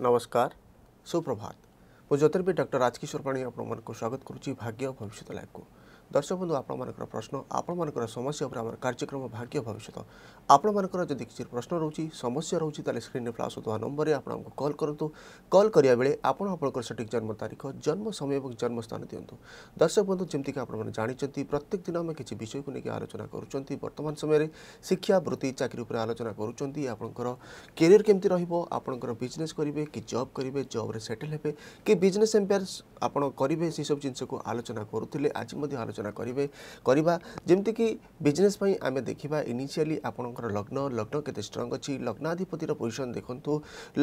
नमस्कार सुप्रभात मु ज्योतिर्पी डॉक्टर राजकिशोर पाणी आपण स्वागत करुच्ची भाग्य भविष्य लाइफ को দর্শক বন্ধু আপনার প্রশ্ন আপনার সমস্যা উপরে আমার কার্যক্রম ভাগ্য ভবিষ্যৎ আপনার যদি কিছু প্রশ্ন রয়েছে সমস্যা রয়েছে তাহলে স্ক্রিনে প্লাস হওয়া নম্বরে আপনার কল করতু কল করা বেড়ে আপনার আপনার সঠিক জন্ম তারিখ জন্ম সময় এবং জন্মস্থান দিও দর্শক বন্ধু যেমি আপনার জাঁচান প্রত্যেক দিন আমি কিছু বিষয়কে নিয়ে আলোচনা করছেন বর্তমান সময়ের শিক্ষা বৃত্তি চাকরি উপরে আলোচনা করছেন আপনার কেরিয়র কেমি রহব আপনার বিজনেস করবে কি জব করবে জব্রে সেটেল হবে কি বিজনেস এম্পেয়ার আপনার করবে সেসব জিনিসক আলোচনা করুলে আজ আলোচনা ଆଲୋଚନା କରିବେ କରିବା ଯେମିତିକି ବିଜନେସ୍ ପାଇଁ ଆମେ ଦେଖିବା ଇନିସିଆଲି ଆପଣଙ୍କର ଲଗ୍ନ ଲଗ୍ନ କେତେ ଷ୍ଟ୍ରଙ୍ଗ ଅଛି ଲଗ୍ନାଧିପତିର ପୋଜିସନ୍ ଦେଖନ୍ତୁ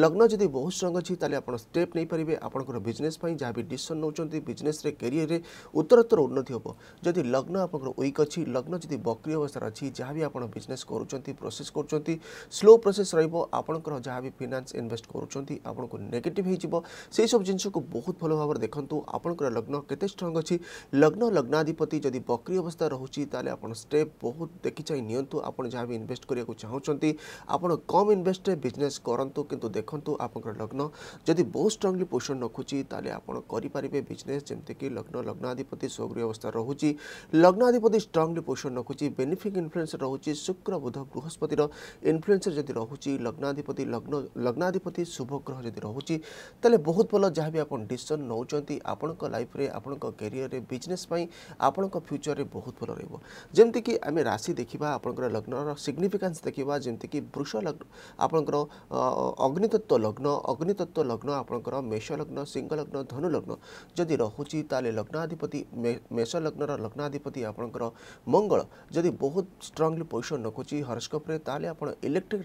ଲଗ୍ନ ଯଦି ବହୁତ ଷ୍ଟ୍ରଙ୍ଗ ଅଛି ତାହେଲେ ଆପଣ ଷ୍ଟେପ୍ ନେଇପାରିବେ ଆପଣଙ୍କର ବିଜନେସ୍ ପାଇଁ ଯାହା ବି ଡିସିସନ୍ ନେଉଛନ୍ତି ବିଜନେସ୍ରେ କ୍ୟାରିୟର୍ରେ ଉତ୍ତରୋତ୍ତର ଉନ୍ନତି ହେବ ଯଦି ଲଗ୍ନ ଆପଣଙ୍କର ୱିକ୍ ଅଛି ଲଗ୍ନ ଯଦି ବକ୍ରି ଅବସ୍ଥାରେ ଅଛି ଯାହା ବି ଆପଣ ବିଜନେସ୍ କରୁଛନ୍ତି ପ୍ରୋସେସ୍ କରୁଛନ୍ତି ସ୍ଲୋ ପ୍ରୋସେସ୍ ରହିବ ଆପଣଙ୍କର ଯାହା ବି ଫିନାନ୍ସ ଇନଭେଷ୍ଟ କରୁଛନ୍ତି ଆପଣଙ୍କୁ ନେଗେଟିଭ୍ ହୋଇଯିବ ସେହିସବୁ ଜିନିଷକୁ ବହୁତ ଭଲ ଭାବରେ ଦେଖନ୍ତୁ ଆପଣଙ୍କର ଲଗ୍ନ କେତେ ଷ୍ଟ୍ରଙ୍ଗ ଅଛି ଲଗ୍ନ ଲଗ୍ନାଧିପତି প্রতি যদি বক্রি অবস্থা রয়েছে তাহলে আপনার স্টেপ বহু দেখি চাই নিয়ন্তু আপনার যা ইনভেস্ট করা চাহুমান আপনার কম ইনভেস্টে বিজনেস করতু কিন্তু দেখুন আপনার লগ্ন যদি বহু স্ট্রংলি পোষণ রখুছি তাহলে আপনার করে পারে বিজনেস যেমিকি লগ্ন লগ্নাধিপতি স্বগৃহ অবস্থা রয়েছে লগ্নাধিপতি স্ট্রংলি পোষণ রখুছি বেনিফিক ইনফ্লুয়েন্স রয়েছে শুক্র বুধ বৃহস্পতির ইনফ্লুয়েন্সর যদি রয়েছে লগ্নাধিপতি লগ্ন লগ্নাধিপতি শুভগ্রহ যদি রয়েছে তাহলে বহুত ভাল যা বি আপনার ডিসিশন নৌকর লাইফ্রে আপনার ক্যারিয়রের বিজনেস পাই আপনার আপনক ফিউচারে বহুত বল রইব জেমতি কি আমি রাশি দেখিবা আপনক লগ্নৰ সিগনিফিকেন্স দেখিবা জেমতি কি বৃষ লগ্ন আপনক অগ্নি তত্ত্ব লগ্ন অগ্নি তত্ত্ব লগ্ন আপনক মেষ লগ্ন সিংহ লগ্ন ধনু লগ্ন যদি ৰহু চি তালে লগ্ন অধিপতি মেষ লগ্নৰ লগ্ন অধিপতি আপনক মঙ্গল যদি বহুত স্ট্রংলি পজিশন নকুচি হৰোস্কোপৰে তালে আপন ইলেক্ট্ৰিক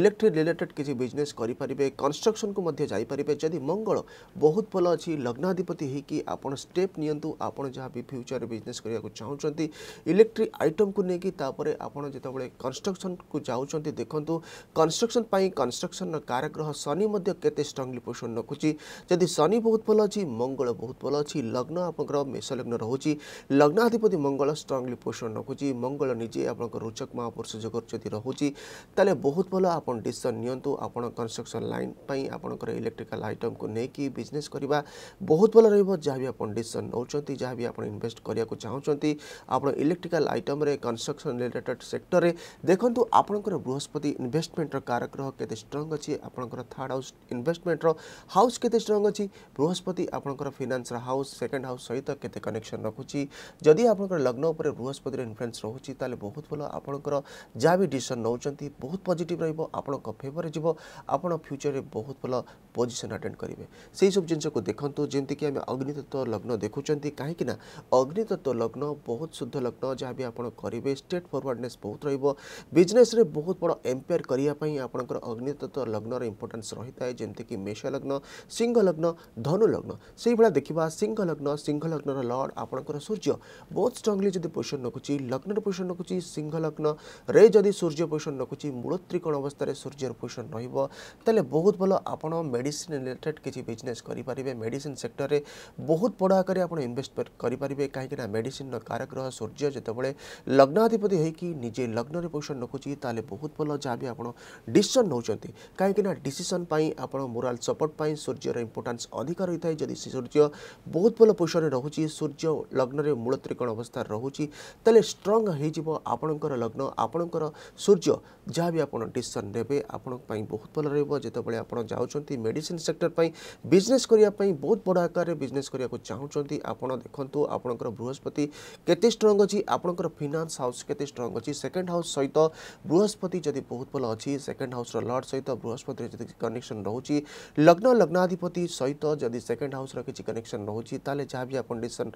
ইলেক্ট্ৰিক रिलेटेड কিছি বিজনেছ কৰি পাবিবে কনস্ট্রাকচন কো মধ্য যায়ি পাবিবে যদি মঙ্গল বহুত বল আছে লগ্ন অধিপতি হেই কি আপন স্টেপ নিয়ন্তু আপন যা বি ବିଷୟରେ ବିଜନେସ୍ କରିବାକୁ ଚାହୁଁଛନ୍ତି ଇଲେକ୍ଟ୍ରି ଆଇଟମ୍କୁ ନେଇକି ତାପରେ ଆପଣ ଯେତେବେଳେ କନଷ୍ଟ୍ରକ୍ସନ୍କୁ ଯାଉଛନ୍ତି ଦେଖନ୍ତୁ କନଷ୍ଟ୍ରକ୍ସନ୍ ପାଇଁ କନଷ୍ଟ୍ରକ୍ସନ୍ର କାରଗ୍ରହ ଶନି ମଧ୍ୟ କେତେ ଷ୍ଟ୍ରଙ୍ଗଲି ପୋଜିସନ୍ ରଖୁଛି ଯଦି ଶନି ବହୁତ ଭଲ ଅଛି ମଙ୍ଗଳ ବହୁତ ଭଲ ଅଛି ଲଗ୍ନ ଆପଣଙ୍କର ମେଷଲଗ୍ନ ରହୁଛି ଲଗ୍ନାଧିପତି ମଙ୍ଗଳ ଷ୍ଟ୍ରଙ୍ଗଲି ପୋଜିସନ୍ ରଖୁଛି ମଙ୍ଗଳ ନିଜେ ଆପଣଙ୍କ ରୋଚକ ମହାପୁରୁଷ ଯୋଗର ଯଦି ରହୁଛି ତାହେଲେ ବହୁତ ଭଲ ଆପଣ ଡିସିସନ୍ ନିଅନ୍ତୁ ଆପଣ କନଷ୍ଟ୍ରକ୍ସନ୍ ଲାଇନ୍ ପାଇଁ ଆପଣଙ୍କର ଇଲେକ୍ଟ୍ରିକାଲ୍ ଆଇଟମ୍କୁ ନେଇକି ବିଜନେସ୍ କରିବା ବହୁତ ଭଲ ରହିବ ଯାହା ବି ଆପଣ ଡିସିସନ୍ ନେଉଛନ୍ତି ଯାହା ବି ଆପଣ ଇନଭେଷ୍ଟ କରିବାକୁ ଚାହୁଁଛନ୍ତି ଆପଣ ଇଲେକ୍ଟ୍ରିକାଲ ଆଇଟମ୍ରେ କନଷ୍ଟ୍ରକ୍ସନ୍ ରିଲେଟେଡ୍ ସେକ୍ଟରରେ ଦେଖନ୍ତୁ ଆପଣଙ୍କର ବୃହସ୍ପତି ଇନଭେଷ୍ଟମେଣ୍ଟର କାରକ ଗ୍ରହ କେତେ ଷ୍ଟ୍ରଙ୍ଗ ଅଛି ଆପଣଙ୍କର ଥାର୍ଡ ହାଉସ୍ ଇନଭେଷ୍ଟମେଣ୍ଟର ହାଉସ୍ କେତେ ଷ୍ଟ୍ରଙ୍ଗ ଅଛି ବୃହସ୍ପତି ଆପଣଙ୍କର ଫିନାନ୍ସର ହାଉସ୍ ସେକେଣ୍ଡ ହାଉସ୍ ସହିତ କେତେ କନେକ୍ସନ୍ ରଖୁଛି ଯଦି ଆପଣଙ୍କର ଲଗ୍ନ ଉପରେ ବୃହସ୍ପତିର ଇନଫ୍ଲୁଏନ୍ସ ରହୁଛି ତାହେଲେ ବହୁତ ଭଲ ଆପଣଙ୍କର ଯାହା ବି ଡିସିସନ୍ ନେଉଛନ୍ତି ବହୁତ ପଜିଟିଭ୍ ରହିବ ଆପଣଙ୍କ ଫେଭରରେ ଯିବ ଆପଣ ଫ୍ୟୁଚରରେ ବହୁତ ଭଲ ପୋଜିସନ୍ ଆଟେଣ୍ଡ କରିବେ ସେହିସବୁ ଜିନିଷକୁ ଦେଖନ୍ତୁ ଯେମିତିକି ଆମେ ଅଗ୍ନିତତ୍ତ୍ୱ ଲଗ୍ନ ଦେଖୁଛନ୍ତି କାହିଁକି ନା ଅଗ୍ନି অগ্নিতত্ত্ব লগ্ন বহুত শুদ্ধ লগ্ন যা বি আপনার করবে স্ট্রেট ফরওয়ার্ডনেস বহুত রহব বিজনেসরে বহুত বড় এম্পেয়ার করা আপনার অগ্নিতত্ত্ব লগ্নর ইম্পর্টান্স রয়ে যেমিকি মেষ লগ্ন সিংহ লগ্ন ধনু লগ্ন সেইভাবে দেখা সিংহ লগ্ন সিংহ লগ্নর লর্ড আপনার সূর্য বহুত স্ট্রংলি যদি পজিশন রকুচি লগ্নর পজিশন রকুচি সিংহ লগ্নরে যদি সূর্য পজিশন রকুচি মূল ত্রিকোণ অবস্থায় সূর্যর পজিশন রহব তাহলে বহুত ভালো আপনার মেডিসিন রিলেটেড কিছু বিজনেস করে মেডিসিন সেক্টরে বহুত বড় আকারে আপনার ইনভেস্ট করে কাহিঁকিনা মেডিসিনর কারক গ্রহ সূর্য যেতবে লগ্নাধিপতি হয়েকি নিজে লগ্নরে পজিশন রখুছি তাহলে বহুত ভাল যা বি আপনার ডিসিশন নৌকর কাহিঁকিনা ডিসিশন পাই আপনার মোরাল সপোর্ট পাই সূর্যর ইম্পর্টান্স অধিক রয়েছে যদি সূর্য বহুত ভাল পজিশনে রহুছি সূর্য লগ্নরে মূল ত্রিকোণ অবস্থা রহুছি তাহলে স্ট্রং হয়ে যাব আপনার লগ্ন আপনার সূর্য যা বি আপনার ডিসিশন নেবে আপনার বহুত ভাল রহব যেতবে আপনার যাচ্ছেন মেডিসিন সেক্টর বিজনেস করা বহুত বড় আকারে বিজনেস করা চাহুমান আপনার দেখুন আপনার আপনার বৃহস্পতি কেতে স্ট্রং অছি আপনার ফিনান্স হাউস কেতে স্ট্রং অছি সেকেন্ড হাউস সহিত বৃহস্পতি যদি বহুত ভাল অছি সেকেন্ড হাউসর লর্ড সহিত বৃহস্পতির যদি কনেকশন রয়েছে লগ্ন লগ্নাধিপতি সহিত যদি সেকেন্ড হাউসর কিছু কনেকশন রয়েছে তাহলে যা বি আপনার ডিসিশন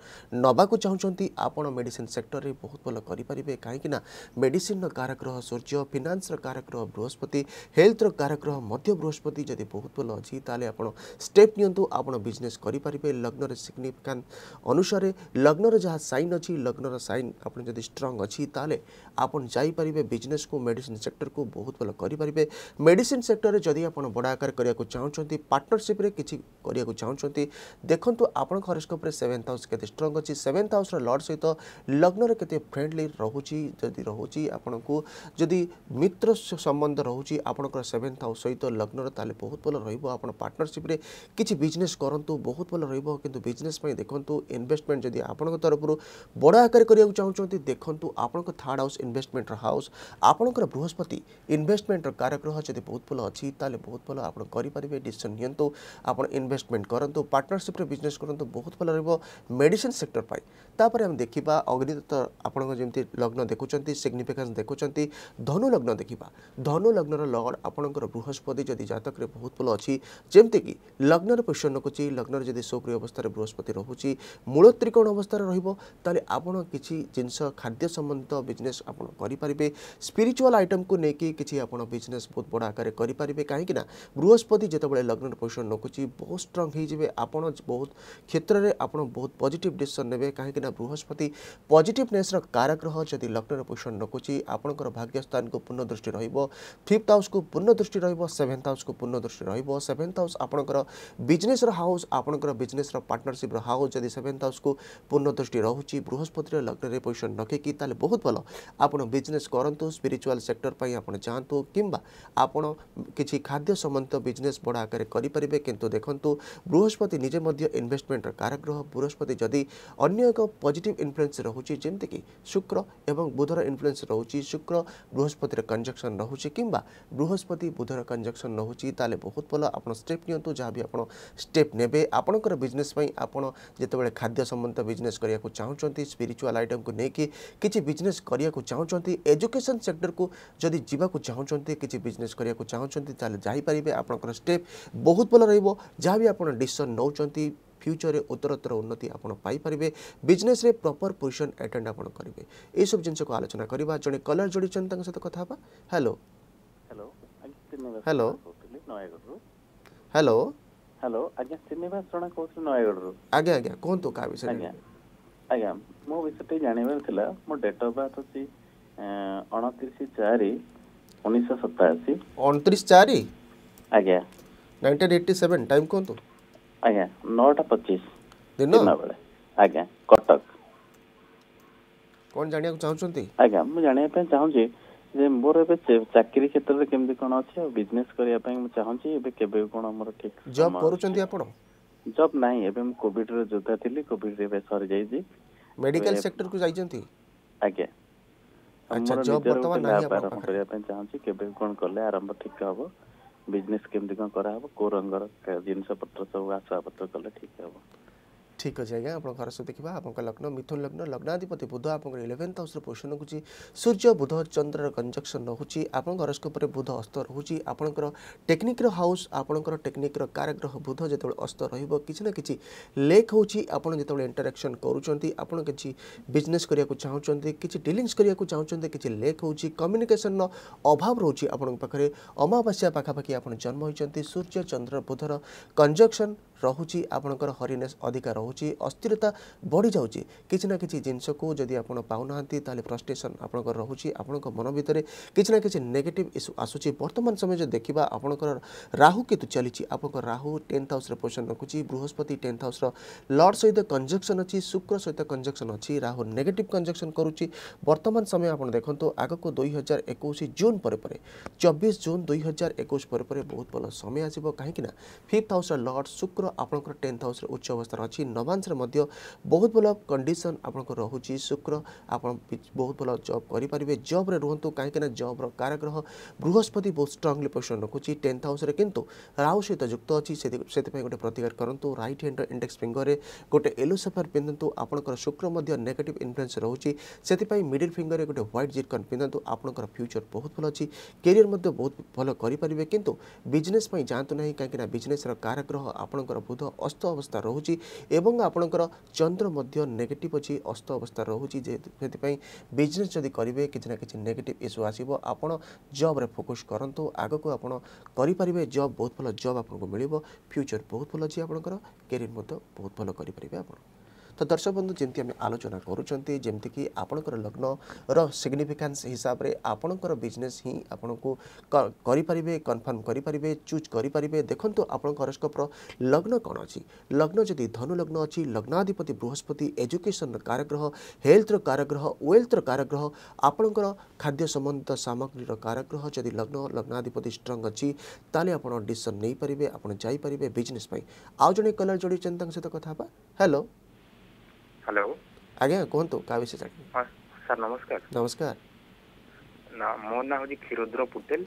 নেওয়া চাহুন আপনার মেডিসিন সেক্টরে বহুত ভাল করে পারে কাইকি না মেডিসিনর কারক গ্রহ সূর্য ফিনান্সর কারক গ্রহ বৃহস্পতি হেলথর কারক গ্রহ মধ্য বৃহস্পতি যদি বহুত ভাল অছি তাহলে আপনার স্টেপ নিয়ন্তু আপনার বিজনেস করে পারে লগ্নরে সিগনিফিকান্ট অনুসারে লগ্ন लग्न जहाँ सैन अच्छी लग्न सैन आप स्ट्रंग अच्छी ताले आपन जापरेंगे बिजनेस को मेडिसीन सेक्टर को बहुत भल करेंगे मेडिसीन सेक्टर में जदि आप बड़ा आकार करने को चाहते पार्टनरशिप किसी चाहते देखु आपण हरस्कोप्रे सेवेन्थ हाउस के स्ट्रंग अच्छी सेवेन्थ हाउस्र लर्ड सहित लग्नर के फ्रेंडली रोचे जदि रोचे आपण को जदि मित्र संबंध रोचे आपंकर सेवेन्थ हाउस सहित लग्न ताले बहुत भल रोज पार्टनरशिप किसी बिजनेस करूँ बहुत भल रोज देखो इनभेस्टमेंट जदि आप ଆପଣଙ୍କ ତରଫରୁ ବଡ଼ ଆକାରରେ କରିବାକୁ ଚାହୁଁଛନ୍ତି ଦେଖନ୍ତୁ ଆପଣଙ୍କ ଥାର୍ଡ଼ ହାଉସ୍ ଇନଭେଷ୍ଟମେଣ୍ଟର ହାଉସ୍ ଆପଣଙ୍କର ବୃହସ୍ପତି ଇନଭେଷ୍ଟମେଣ୍ଟର କାରଗ୍ରହ ଯଦି ବହୁତ ଭଲ ଅଛି ତାହେଲେ ବହୁତ ଭଲ ଆପଣ କରିପାରିବେ ଡିସିସନ୍ ନିଅନ୍ତୁ ଆପଣ ଇନଭେଷ୍ଟମେଣ୍ଟ କରନ୍ତୁ ପାର୍ଟନରସିପ୍ରେ ବିଜନେସ୍ କରନ୍ତୁ ବହୁତ ଭଲ ରହିବ ମେଡ଼ିସିନ୍ ସେକ୍ଟର ପାଇଁ ତାପରେ ଆମେ ଦେଖିବା ଅଗ୍ନିଦତ୍ତ ଆପଣଙ୍କ ଯେମିତି ଲଗ୍ନ ଦେଖୁଛନ୍ତି ସିଗ୍ନିଫିକାନ୍ସ ଦେଖୁଛନ୍ତି ଧନୁ ଲଗ୍ନ ଦେଖିବା ଧନୁ ଲଗ୍ନର ଲର୍ଡ଼ ଆପଣଙ୍କର ବୃହସ୍ପତି ଯଦି ଜାତକରେ ବହୁତ ଭଲ ଅଛି ଯେମିତିକି ଲଗ୍ନର ପୋଜିସନ୍ ରଖୁଛି ଲଗ୍ନରେ ଯଦି ସକ୍ରିୟ ଅବସ୍ଥାରେ ବୃହସ୍ପତି ରହୁଛି ମୂଳ ତ୍ରିକୋଣ ଅବସ୍ଥା ସହଜତର ରହିବ ତାହେଲେ ଆପଣ କିଛି ଜିନିଷ ଖାଦ୍ୟ ସମ୍ବନ୍ଧିତ ବିଜନେସ୍ ଆପଣ କରିପାରିବେ ସ୍ପିରିଚୁଆଲ୍ ଆଇଟମ୍କୁ ନେଇକି କିଛି ଆପଣ ବିଜନେସ୍ ବହୁତ ବଡ଼ ଆକାରରେ କରିପାରିବେ କାହିଁକିନା ବୃହସ୍ପତି ଯେତେବେଳେ ଲଗ୍ନର ପୋଜିସନ୍ ରଖୁଛି ବହୁତ ଷ୍ଟ୍ରଙ୍ଗ ହେଇଯିବେ ଆପଣ ବହୁତ କ୍ଷେତ୍ରରେ ଆପଣ ବହୁତ ପଜିଟିଭ୍ ଡିସିସନ୍ ନେବେ କାହିଁକିନା ବୃହସ୍ପତି ପଜିଟିଭନେସ୍ର କାରକ ଗ୍ରହ ଯଦି ଲଗ୍ନର ପୋଜିସନ୍ ରଖୁଛି ଆପଣଙ୍କର ଭାଗ୍ୟସ୍ଥାନକୁ ପୂର୍ଣ୍ଣ ଦୃଷ୍ଟି ରହିବ ଫିଫ୍ଥ ହାଉସ୍କୁ ପୂର୍ଣ୍ଣ ଦୃଷ୍ଟି ରହିବ ସେଭେନ୍ଥ ହାଉସ୍କୁ ପୂର୍ଣ୍ଣ ଦୃଷ୍ଟି ରହିବ ସେଭେନ୍ଥ ହାଉସ୍ ଆପଣଙ୍କର ବିଜନେସ୍ର ହାଉସ୍ ଆପଣଙ୍କର ବିଜନେସ୍ର ପାର୍ଟନରସିପ୍ର ହାଉସ୍ ଯଦି ସେଭେନ୍ଥ ହାଉସ୍କୁ ପୂର୍ଣ୍ଣ ପୂର୍ଣ୍ଣ ଦୃଷ୍ଟି ରହୁଛି ବୃହସ୍ପତିର ଲଗ୍ନରେ ପୋଜିସନ୍ ରଖିକି ତାହେଲେ ବହୁତ ଭଲ ଆପଣ ବିଜନେସ୍ କରନ୍ତୁ ସ୍ପିରିଚୁଆଲ୍ ସେକ୍ଟର ପାଇଁ ଆପଣ ଯାଆନ୍ତୁ କିମ୍ବା ଆପଣ କିଛି ଖାଦ୍ୟ ସମ୍ବନ୍ଧିତ ବିଜନେସ୍ ବଡ଼ ଆକାରରେ କରିପାରିବେ କିନ୍ତୁ ଦେଖନ୍ତୁ ବୃହସ୍ପତି ନିଜେ ମଧ୍ୟ ଇନଭେଷ୍ଟମେଣ୍ଟର କାରଗ୍ରହ ବୃହସ୍ପତି ଯଦି ଅନ୍ୟ ଏକ ପଜିଟିଭ୍ ଇନଫ୍ଲୁଏନ୍ସ ରହୁଛି ଯେମିତିକି ଶୁକ୍ର ଏବଂ ବୁଧର ଇନଫ୍ଲୁଏନ୍ସ ରହୁଛି ଶୁକ୍ର ବୃହସ୍ପତିର କଞ୍ଜକ୍ସନ୍ ରହୁଛି କିମ୍ବା ବୃହସ୍ପତି ବୁଧର କଞ୍ଜକ୍ସନ୍ ରହୁଛି ତାହେଲେ ବହୁତ ଭଲ ଆପଣ ଷ୍ଟେପ୍ ନିଅନ୍ତୁ ଯାହା ବି ଆପଣ ଷ୍ଟେପ୍ ନେବେ ଆପଣଙ୍କର ବିଜନେସ୍ ପାଇଁ ଆପଣ ଯେତେବେଳେ ଖାଦ୍ୟ ସମ୍ବନ୍ଧିତ ବିଜନେସ୍ ବିଜନେସ୍ କରିବାକୁ ଚାହୁଁଛନ୍ତି ସ୍ପିରିଚୁଆଲ୍ ଆଇଟମ୍କୁ ନେଇକି କିଛି ବିଜନେସ୍ କରିବାକୁ ଚାହୁଁଛନ୍ତି ଏଜୁକେସନ୍ ସେକ୍ଟରକୁ ଯଦି ଯିବାକୁ ଚାହୁଁଛନ୍ତି କିଛି ବିଜନେସ୍ କରିବାକୁ ଚାହୁଁଛନ୍ତି ତାହେଲେ ଯାଇପାରିବେ ଆପଣଙ୍କର ଷ୍ଟେପ୍ ବହୁତ ଭଲ ରହିବ ଯାହା ବି ଆପଣ ଡିସିସନ୍ ନେଉଛନ୍ତି ଫ୍ୟୁଚରରେ ଉତ୍ତରୋତ୍ତର ଉନ୍ନତି ଆପଣ ପାଇପାରିବେ ବିଜନେସ୍ରେ ପ୍ରପର୍ ପୋଜିସନ୍ ଆଟେଣ୍ଡ ଆପଣ କରିବେ ଏସବୁ ଜିନିଷକୁ ଆଲୋଚନା କରିବା ଜଣେ କଲର୍ ଯୋଡ଼ିଛନ୍ତି ତାଙ୍କ ସହିତ କଥା ହେବା hello hello hello hello hello ଆଜ୍ଞା ଶ୍ରୀନିବାସ ଜଣା କହୁଥିଲି ନୟାଗଡ଼ରୁ ଆଜ୍ଞା ଆଜ୍ଞା କୁହନ୍ତୁ କାହା ବିଷୟରେ ଆଜ୍ଞା ମୁଁ ବି ସେଠି ଜାଣିବାର ଥିଲା ମୋ ଡେଟ୍ ଅଫ୍ ବାର୍ଥ ଅଛି ଅଣତିରିଶ ଚାରି ଉଣେଇଶହ ସତାଅଶୀ ଅଣତିରିଶ ଚାରି ଆଜ୍ଞା ନାଇଣ୍ଟିନ୍ ଏଇଟି ସେଭେନ୍ ଟାଇମ୍ କୁହନ୍ତୁ ଆଜ୍ଞା ନଅଟା ପଚିଶ ଦିନ ବେଳେ ଆଜ୍ଞା କଟକ କ'ଣ ଜାଣିବାକୁ ଚାହୁଁଛନ୍ତି ଆଜ୍ଞା ମୁଁ ଜାଣିବା ପାଇଁ ଚାହୁଁଛି ଯେ ମୋର ଏବେ ଚାକିରୀ କ୍ଷେତ୍ରରେ କେମିତି କ'ଣ ଅଛି ଆଉ ବିଜନେସ୍ କରିବା ପାଇଁ ମୁଁ ଚାହୁଁଛି ଏବେ କେବେ କ'ଣ ମୋର ଠିକ୍ ଜବ୍ କରୁଛନ୍ତି ଆପଣ ଜବ୍ ନାହିଁ ଏବେ ମୁଁ କୋଭିଡ୍ର ଯୋଦ୍ଧା ଥିଲି କୋଭିଡ୍ ଏବେ ସରିଯାଇଛି ମେଡିକାଲ ସେକ୍ଟରକୁ ଯାଇଛନ୍ତି ଆଜ୍ଞା ଆଚ୍ଛା ଜବ୍ ବର୍ତ୍ତମାନ ନାହିଁ ଆରମ୍ଭ କରିବା ପାଇଁ ଚାହୁଁଛି କେବେ କ'ଣ କଲେ ଆରମ୍ଭ ଠିକ୍ ହେବ ବିଜନେସ୍ କେମିତି କ'ଣ କରାହେବ କୋଉ ରଙ୍ଗର ଜିନିଷ ପତ୍ର ସବୁ ଆସବାବପତ୍ର କଲେ ଠିକ୍ ହେବ ଠିକ୍ ଅଛି ଆଜ୍ଞା ଆପଣଙ୍କ ଘର ସବୁ ଦେଖିବା ଆପଣଙ୍କ ଲଗ୍ନ ମିଥୁନ ଲଗ୍ନ ଲଗ୍ନାଧିପତି ବୁଧ ଆପଣଙ୍କର ଇଲେଭେନ୍ଥ ହାଉସ୍ରେ ପୋଷଣ ରଖୁଛି ସୂର୍ଯ୍ୟ ବୁଧ ଚନ୍ଦ୍ରର କଞ୍ଜକ୍ସନ୍ ରହୁଛି ଆପଣଙ୍କ ହରସ୍କୋପରେ ବୁଧ ଅସ୍ତ ରହୁଛି ଆପଣଙ୍କର ଟେକ୍ନିକ୍ର ହାଉସ୍ ଆପଣଙ୍କର ଟେକ୍ନିକ୍ର କାରଗ୍ରହ ବୁଧ ଯେତେବେଳେ ଅସ୍ତ ରହିବ କିଛି ନା କିଛି ଲେକ୍ ହେଉଛି ଆପଣ ଯେତେବେଳେ ଇଣ୍ଟରାକ୍ସନ୍ କରୁଛନ୍ତି ଆପଣ କିଛି ବିଜନେସ୍ କରିବାକୁ ଚାହୁଁଛନ୍ତି କିଛି ଡିଲିଙ୍ଗସ୍ କରିବାକୁ ଚାହୁଁଛନ୍ତି କିଛି ଲେକ୍ ହେଉଛି କମ୍ୟୁନିକେସନ୍ର ଅଭାବ ରହୁଛି ଆପଣଙ୍କ ପାଖରେ ଅମାବାସ୍ୟା ପାଖାପାଖି ଆପଣ ଜନ୍ମ ହୋଇଛନ୍ତି ସୂର୍ଯ୍ୟ ଚନ୍ଦ୍ର ବୁଧର କଞ୍ଜକ୍ସନ୍ ରହୁଛି ଆପଣଙ୍କର ହରିନେସ୍ ଅଧିକା ରହୁଛି ଅସ୍ଥିରତା ବଢ଼ିଯାଉଛି କିଛି ନା କିଛି ଜିନିଷକୁ ଯଦି ଆପଣ ପାଉନାହାନ୍ତି ତାହେଲେ ଫ୍ରଷ୍ଟ୍ରେସନ୍ ଆପଣଙ୍କର ରହୁଛି ଆପଣଙ୍କ ମନ ଭିତରେ କିଛି ନା କିଛି ନେଗେଟିଭ୍ ଇସ୍ୟୁ ଆସୁଛି ବର୍ତ୍ତମାନ ସମୟ ଯଦି ଦେଖିବା ଆପଣଙ୍କର ରାହୁ କେତୁ ଚାଲିଛି ଆପଣଙ୍କ ରାହୁ ଟେନ୍ଥ ହାଉସ୍ରେ ପୋଜିସନ୍ ରଖୁଛି ବୃହସ୍ପତି ଟେନ୍ଥ ହାଉସ୍ର ଲର୍ଡ଼ ସହିତ କଞ୍ଜକ୍ସନ୍ ଅଛି ଶୁକ୍ର ସହିତ କଞ୍ଜକ୍ସନ୍ ଅଛି ରାହୁ ନେଗେଟିଭ୍ କଞ୍ଜକ୍ସନ୍ କରୁଛି ବର୍ତ୍ତମାନ ସମୟ ଆପଣ ଦେଖନ୍ତୁ ଆଗକୁ ଦୁଇ ହଜାର ଏକୋଇଶ ଜୁନ୍ ପରେ ପରେ ଚବିଶ ଜୁନ୍ ଦୁଇ ହଜାର ଏକୋଇଶ ପରେ ପରେ ବହୁତ ଭଲ ସମୟ ଆସିବ କାହିଁକିନା ଫିଫ୍ଥ ହାଉସ୍ର ଲର୍ଡ଼ ଶୁକ୍ର ଆପଣଙ୍କର ଆପଣଙ୍କର ଟେନ୍ଥ ହାଉସ୍ରେ ଉଚ୍ଚ ଅବସ୍ଥାନ ଅଛି ନବାଂଶରେ ମଧ୍ୟ ବହୁତ ଭଲ କଣ୍ଡିସନ୍ ଆପଣଙ୍କର ରହୁଛି ଶୁକ୍ର ଆପଣ ବହୁତ ଭଲ ଜବ୍ କରିପାରିବେ ଜବ୍ରେ ରୁହନ୍ତୁ କାହିଁକିନା ଜବ୍ର କାରଗ୍ରହ ବୃହସ୍ପତି ବହୁତ ଷ୍ଟ୍ରଙ୍ଗଲି ପୋଜିସନ୍ ରଖୁଛି ଟେନ୍ଥ ହାଉସ୍ରେ କିନ୍ତୁ ରାହୁ ସହିତ ଯୁକ୍ତ ଅଛି ସେଥିପାଇଁ ଗୋଟେ ପ୍ରତିକାର କରନ୍ତୁ ରାଇଟ୍ ହ୍ୟାଣ୍ଡର ଇଣ୍ଡେକ୍ସ ଫିଙ୍ଗରରେ ଗୋଟେ ୟେଲୋ ସଫାର ପିନ୍ଧନ୍ତୁ ଆପଣଙ୍କର ଶୁକ୍ର ମଧ୍ୟ ନେଗେଟିଭ୍ ଇନଫ୍ଲୁଏନ୍ସ ରହୁଛି ସେଥିପାଇଁ ମିଡ଼ିଲ୍ ଫିଙ୍ଗରରେ ଗୋଟେ ହ୍ୱାଇଟ୍ ଜିର୍କନ୍ ପିନ୍ଧନ୍ତୁ ଆପଣଙ୍କର ଫ୍ୟୁଚର୍ ବହୁତ ଭଲ ଅଛି କ୍ୟାରିୟର୍ ମଧ୍ୟ ବହୁତ ଭଲ କରିପାରିବେ କିନ୍ତୁ ବିଜନେସ୍ ପାଇଁ ଯାଆନ୍ତୁ ନାହିଁ କାହିଁକିନା ବିଜନେସ୍ର କାରଗ୍ରହ ଆପଣଙ୍କର ଆପଣଙ୍କର ବୁଧ ଅସ୍ତ ଅବସ୍ଥା ରହୁଛି ଏବଂ ଆପଣଙ୍କର ଚନ୍ଦ୍ର ମଧ୍ୟ ନେଗେଟିଭ୍ ଅଛି ଅସ୍ତ ଅବସ୍ଥା ରହୁଛି ସେଥିପାଇଁ ବିଜନେସ୍ ଯଦି କରିବେ କିଛି ନା କିଛି ନେଗେଟିଭ୍ ଇସ୍ୟୁ ଆସିବ ଆପଣ ଜବ୍ରେ ଫୋକସ୍ କରନ୍ତୁ ଆଗକୁ ଆପଣ କରିପାରିବେ ଜବ୍ ବହୁତ ଭଲ ଜବ୍ ଆପଣଙ୍କୁ ମିଳିବ ଫ୍ୟୁଚର୍ ବହୁତ ଭଲ ଅଛି ଆପଣଙ୍କର କ୍ୟାରିୟର୍ ମଧ୍ୟ ବହୁତ ଭଲ କରିପାରିବେ ଆପଣ তো দর্শক বন্ধু যেমনি আমি আলোচনা করছেন যেমিকি আপনার লগ্নর সিগনিফিকান্স হিসাবে আপনার বিজনেস হি আপনার করে কনফর্ম করে চুজ করে দেখুন আপনার হরস্কোপর লগ্ন কণ অ লগ্ন যদি ধনুলগ্ন অ লগ্নাধিপতি বৃহস্পতি এজুকেশন কারগ্রহ হেলথর কারগ্রহ ওয়েলথর কারগ্রহ আপনার খাদ্য সম্বন্ধিত সামগ্রীর কারগ্রহ যদি লগ্ন লগ্নাধিপতি ষ্ট্রং অছি তাহলে আপনার ডিসিশন নেইপারে আপনার যাইপারে বিজনেস আউ জন কলর যোড়ি সহ কথা হ্যালো ହ୍ୟାଲୋ ଆଜ୍ଞା କୁହନ୍ତୁ କାହା ବିଷୟରେ ସାର୍ ନମସ୍କାର ନମସ୍କାର ନା ମୋ ନାଁ ହେଉଛି କ୍ଷୀରୋଦ୍ର ପୁଟେଲ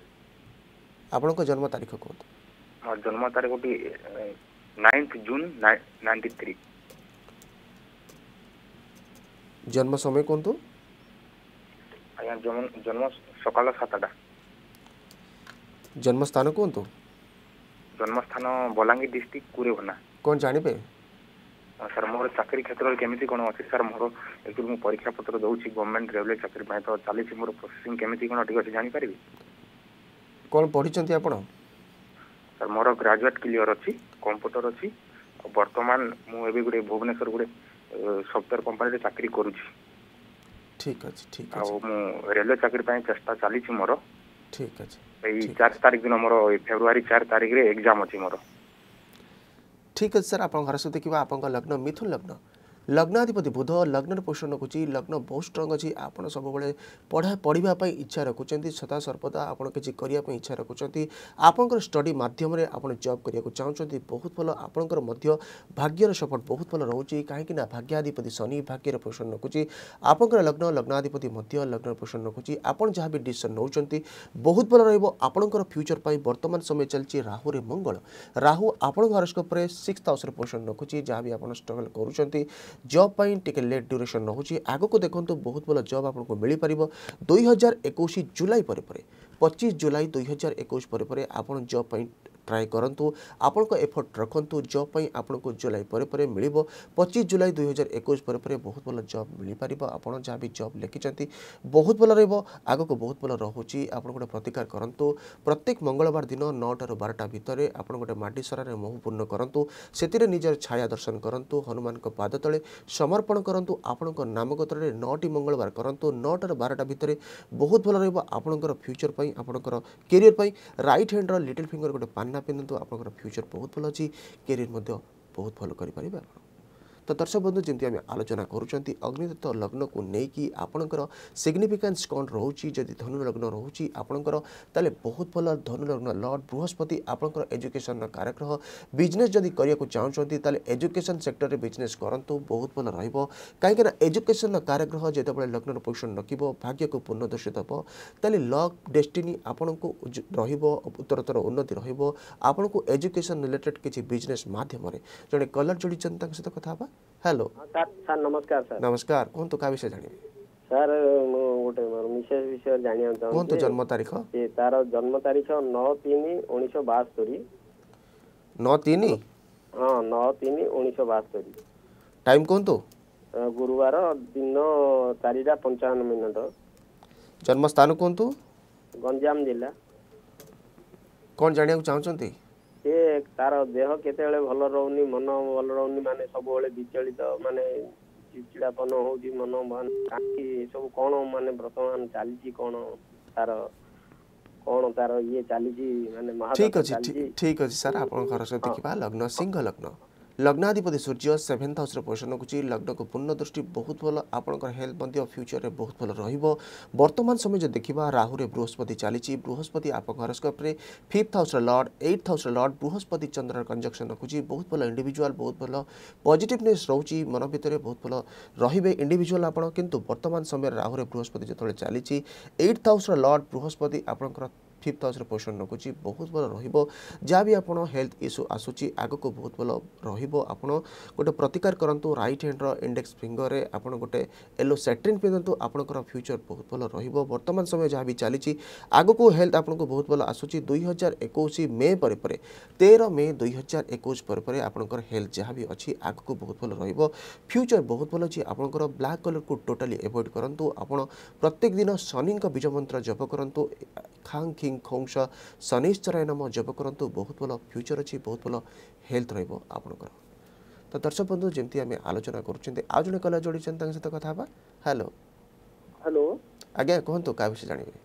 ଆପଣଙ୍କ ଜନ୍ମ ତାରିଖ କୁହନ୍ତୁ ମୋ ଜନ୍ମ ତାରିଖଟି ନାଇନ୍ଥ ଜୁନ୍ ନାଇଣ୍ଟି ଥ୍ରୀ ଜନ୍ମ ସମୟ କୁହନ୍ତୁ ଆଜ୍ଞା ଜନ୍ମ ସକାଳ ସାତଟା ଜନ୍ମସ୍ଥାନ କୁହନ୍ତୁ ଜନ୍ମସ୍ଥାନ ବଲାଙ୍ଗୀର ଡିଷ୍ଟ୍ରିକ୍ଟ କୁରେଭନା କ'ଣ ଜାଣିବେ ସାର୍ ମୋର ଚାକିରୀ କ୍ଷେତ୍ରରେ କେମିତି କ'ଣ ଅଛି ସାର୍ ମୋର ଆକ୍ଚୁଆଲି ମୁଁ ପରୀକ୍ଷା ପତ୍ର ଦେଉଛି ଗଭର୍ଣ୍ଣମେଣ୍ଟ ରେଲୱେ ଚାକିରି ପାଇଁ ତ ଚାଲିଛି ମୋର ପ୍ରୋସେସିଂ କେମିତି କ'ଣ ଟିକେ ଅଛି ଜାଣିପାରିବି କ'ଣ ପଢ଼ିଛନ୍ତି ଆପଣ ସାର୍ ମୋର ଗ୍ରାଜୁଏଟ୍ କ୍ଲିୟର ଅଛି କମ୍ପ୍ୟୁଟର ଅଛି ଆଉ ବର୍ତ୍ତମାନ ମୁଁ ଏବେ ଗୋଟେ ଭୁବନେଶ୍ୱର ଗୋଟେ ସଫ୍ଟୱେର୍ କମ୍ପାନୀରେ ଚାକିରି କରୁଛି ଠିକ୍ ଅଛି ଠିକ୍ ଆଉ ମୁଁ ରେଲୱେ ଚାକିରି ପାଇଁ ଚେଷ୍ଟା ଚାଲିଛି ମୋର ଠିକ୍ ଅଛି ଏଇ ଚାରି ତାରିଖ ଦିନ ମୋର ଫେବୃଆରୀ ଚାରି ତାରିଖରେ ଏକ୍ଜାମ୍ ଅଛି ମୋର ଠିକ୍ ଅଛି ସାର୍ ଆପଣଙ୍କ ଘର ସହିତ କିମ୍ବା ଆପଣଙ୍କ ଲଗ୍ନ ମିଥୁନ ଲଗ୍ନ ଲଗ୍ନାଧିପତି ବୁଧ ଲଗ୍ନରେ ପୋଷଣ ରଖୁଛି ଲଗ୍ନ ବହୁତ ଷ୍ଟ୍ରଙ୍ଗ ଅଛି ଆପଣ ସବୁବେଳେ ପଢ଼ା ପଢ଼ିବା ପାଇଁ ଇଚ୍ଛା ରଖୁଛନ୍ତି ସଦାସର୍ବଦା ଆପଣ କିଛି କରିବା ପାଇଁ ଇଚ୍ଛା ରଖୁଛନ୍ତି ଆପଣଙ୍କର ଷ୍ଟଡ଼ି ମାଧ୍ୟମରେ ଆପଣ ଜବ୍ କରିବାକୁ ଚାହୁଁଛନ୍ତି ବହୁତ ଭଲ ଆପଣଙ୍କର ମଧ୍ୟ ଭାଗ୍ୟର ସପୋର୍ଟ ବହୁତ ଭଲ ରହୁଛି କାହିଁକିନା ଭାଗ୍ୟାଧିପତି ଶନି ଭାଗ୍ୟରେ ପୋଷଣ ରଖୁଛି ଆପଣଙ୍କର ଲଗ୍ନ ଲଗ୍ନାଧିପତି ମଧ୍ୟ ଲଗ୍ନରେ ପୋଷଣ ରଖୁଛି ଆପଣ ଯାହା ବି ଡିସିସନ୍ ନେଉଛନ୍ତି ବହୁତ ଭଲ ରହିବ ଆପଣଙ୍କର ଫ୍ୟୁଚର୍ ପାଇଁ ବର୍ତ୍ତମାନ ସମୟ ଚାଲିଛି ରାହୁରେ ମଙ୍ଗଳ ରାହୁ ଆପଣଙ୍କ ହରସ୍କୋପରେ ସିକ୍ସ ହାଉସ୍ରେ ପୋଷଣ ରଖୁଛି ଯାହା ବି ଆପଣ ଷ୍ଟ୍ରଗଲ୍ କରୁଛନ୍ତି জব পাই টিকে লেଟ୍ ଡ୍ୟୁରେସନ୍ ରହୁଛି ଆଗକୁ ଦେଖନ୍ତୁ ବହୁତ ଭଲ ଜବ୍ ଆପଣଙ୍କୁ ମିଳିପାରିବ ଦୁଇ ହଜାର ଏକୋଇଶ ଜୁଲାଇ ପରେ ପରେ ପଚିଶ ଜୁଲାଇ ଦୁଇ ହଜାର ଏକୋଇଶ ପରେ ପରେ ଆପଣ ଜବ୍ ପାଇଁ ଟ୍ରାଏ କରନ୍ତୁ ଆପଣଙ୍କ ଏଫର୍ଟ ରଖନ୍ତୁ ଜବ୍ ପାଇଁ ଆପଣଙ୍କୁ ଜୁଲାଇ ପରେ ପରେ ମିଳିବ ପଚିଶ ଜୁଲାଇ ଦୁଇହଜାର ଏକୋଇଶ ପରେ ପରେ ବହୁତ ଭଲ ଜବ୍ ମିଳିପାରିବ ଆପଣ ଯାହା ବି ଜବ୍ ଲେଖିଛନ୍ତି ବହୁତ ଭଲ ରହିବ ଆଗକୁ ବହୁତ ଭଲ ରହୁଛି ଆପଣ ଗୋଟେ ପ୍ରତିକାର କରନ୍ତୁ ପ୍ରତ୍ୟେକ ମଙ୍ଗଳବାର ଦିନ ନଅଟାରୁ ବାରଟା ଭିତରେ ଆପଣ ଗୋଟେ ମାଟିସରାରେ ମହୁ ପୂର୍ଣ୍ଣ କରନ୍ତୁ ସେଥିରେ ନିଜର ଛାୟା ଦର୍ଶନ କରନ୍ତୁ ହନୁମାନଙ୍କ ପାଦ ତଳେ ସମର୍ପଣ କରନ୍ତୁ ଆପଣଙ୍କ ନାମଗୋତ୍ରରେ ନଅଟି ମଙ୍ଗଳବାର କରନ୍ତୁ ନଅଟାରୁ ବାରଟା ଭିତରେ ବହୁତ ଭଲ ରହିବ ଆପଣଙ୍କର ଫ୍ୟୁଚର୍ ପାଇଁ ଆପଣଙ୍କର କ୍ୟାରିୟର୍ ପାଇଁ ରାଇଟ୍ ହ୍ୟାଣ୍ଡର ଲିଟିଲ୍ ଫିଙ୍ଗର ଗୋଟେ ପାନ୍ନା কিন্তু তো আপোনকৰ ফিউচার বহুত ভাল হ'ল জি কেৰিয়াৰ মদ্য বহুত ভাল কৰি পৰিব তো দর্শক বন্ধু যেমন আমি আলোচনা করছেন অগ্নিদত্ত লগ্নকু নেই আপনার সিগনিফিকান্স কম রয়েছে যদি ধনুলগ্ন রয়েছে আপনার তাহলে বহুত ভাল ধনুলগ্ন লর্ড বৃহস্পতি আপনার এজুকেশন কারগ্রহ বিজনেস যদি করা চাহুমান তাহলে এজুকেশন সেক্টরে বিজনেস করতু বহুত ভাল রহব কিনা এজুকেশন কারগ্রহ যেতবে লগ্নর পোষণ রকিব ভাগ্যক পূর্ণদর্শিত হব তাহলে লক ডেস্টিনি আপনার রহব উত্তরোত্তর উন্নতি রহব আপনার এজুকেশন রিলেটেড কিছু বিজনেস মাধ্যমে জন কলর যোড়ি কথা হওয়া हॅलो सर नमस्कार सर ନମସ୍କାର କୁହନ୍ତୁ କାହା ବିଷୟ ଜାଣିବେ ସାର୍ ମୁଁ ଗୋଟେ ମୋର ମିସେସ୍ ବିଷୟରେ ଜାଣିବାକୁ କୁହନ୍ତୁ ଚାହୁଁଛି ଜନ୍ମ ତାରିଖ ଯେ ତାର ଜନ୍ମ ତାରିଖ ନଅ ତିନି ଉଣେଇଶହ ବାସ୍ତରି ନଅ ତିନି ହଁ ନଅ ତିନି ଉଣେଇଶହ ବାସ୍ତରି ଟାଇମ୍ କୁହନ୍ତୁ ଗୁରୁବାର ଦିନ ଚାରିଟା ପଞ୍ଚାବନ ମିନିଟ୍ ଜନ୍ମ ସ୍ଥାନ କୁହନ୍ତୁ ଗଞ୍ଜାମ ଜିଲ୍ଲା କ'ଣ ଜାଣିବାକୁ ଚାହୁଁଛନ୍ତି ସେ ତାର ଦେହ କେତେବେଳେ ଭଲ ରହୁନି ମନ ଭଲ ରହୁନି ମାନେ ସବୁବେଳେ ବିଚଳିତ ମାନେ ଚିଡ଼ଚିଡ଼ାପନ ହେଉଛି ମନ କାହିଁକି ଏସବୁ କ'ଣ ମାନେ ବର୍ତ୍ତମାନ ଚାଲିଛି କ'ଣ ତାର କ'ଣ ତାର ଇଏ ଚାଲିଛି ମାନେ ଠିକ୍ ଅଛି ଠିକ୍ ଅଛି ସାର୍ ଆପଣଙ୍କର ଦେଖିବା ଲଗ୍ନ ସିଂହ ଲଗ୍ନ লগ্নাধিপতি সূর্য সেভেন্থ হাউসর পোষণ করছি লগ্নক পূর্ণ দৃষ্টি বহুত ভাল আপনার হেলথ মধ্যে ফ্যুচরের বহুত ভাল রহব বর্তমান সময় যদি দেখা রাহুরে বৃহস্পতি চালিছি বৃহস্পতি আপনার হরস্কোপে ফিফ্থ হাউসর লর্ড এইট হাউসর লর্ড বৃহস্পতি চন্দ্রর কনজকশন রাখুছি বহুত ভাল ইন্ডিভিজুয়াল বহুত ভাল পজিটিভনেস রয়েছে মন ভিতরে বহুত ভাল রহবে ইন্ডিভিজুয়াল আপনার কিন্তু বর্তমান সময়ের রাহুরে বৃহস্পতি যেত চালিছি এইট হাউসর লর্ড বৃহস্পতি আপনার ଫିଫ୍ଥ ହାଉସ୍ର ପୋଜିସନ୍ ରଖୁଛି ବହୁତ ଭଲ ରହିବ ଯାହା ବି ଆପଣ ହେଲ୍ଥ ଇସ୍ୟୁ ଆସୁଛି ଆଗକୁ ବହୁତ ଭଲ ରହିବ ଆପଣ ଗୋଟେ ପ୍ରତିକାର କରନ୍ତୁ ରାଇଟ୍ ହ୍ୟାଣ୍ଡର ଇଣ୍ଡେକ୍ସ ଫିଙ୍ଗରରେ ଆପଣ ଗୋଟେ ୟେଲୋ ସାଟ୍ରିନ୍ ପିନ୍ଧନ୍ତୁ ଆପଣଙ୍କର ଫ୍ୟୁଚର୍ ବହୁତ ଭଲ ରହିବ ବର୍ତ୍ତମାନ ସମୟ ଯାହା ବି ଚାଲିଛି ଆଗକୁ ହେଲ୍ଥ ଆପଣଙ୍କୁ ବହୁତ ଭଲ ଆସୁଛି ଦୁଇ ହଜାର ଏକୋଇଶ ମେ ପରେ ପରେ ତେର ମେ ଦୁଇ ହଜାର ଏକୋଇଶ ପରେ ପରେ ଆପଣଙ୍କର ହେଲ୍ଥ ଯାହା ବି ଅଛି ଆଗକୁ ବହୁତ ଭଲ ରହିବ ଫ୍ୟୁଚର୍ ବହୁତ ଭଲ ଅଛି ଆପଣଙ୍କର ବ୍ଲାକ୍ କଲର୍କୁ ଟୋଟାଲି ଏଭଏଡ଼ କରନ୍ତୁ ଆପଣ ପ୍ରତ୍ୟେକ ଦିନ ଶନିଙ୍କ ବୀଜମନ୍ତ୍ର ଜପ କରନ୍ତୁ ଖାଁ ଖି କିଂ ଖୋଂସ ଶନିଶ୍ଚରାୟ ନାମ ଜପ କରନ୍ତୁ ବହୁତ ଭଲ ଫ୍ୟୁଚର୍ ଅଛି ବହୁତ ଭଲ ହେଲ୍ଥ ରହିବ ଆପଣଙ୍କର ତ ଦର୍ଶକ ବନ୍ଧୁ ଯେମିତି ଆମେ ଆଲୋଚନା କରୁଛନ୍ତି ଆଉ ଜଣେ କଲା ଯୋଡ଼ିଛନ୍ତି ତାଙ୍କ ସହିତ କଥା ହେବା ହ୍ୟାଲୋ ହ୍ୟାଲୋ ଆଜ୍ଞା କୁହନ୍ତୁ କାହା ବିଷୟ ଜାଣିବେ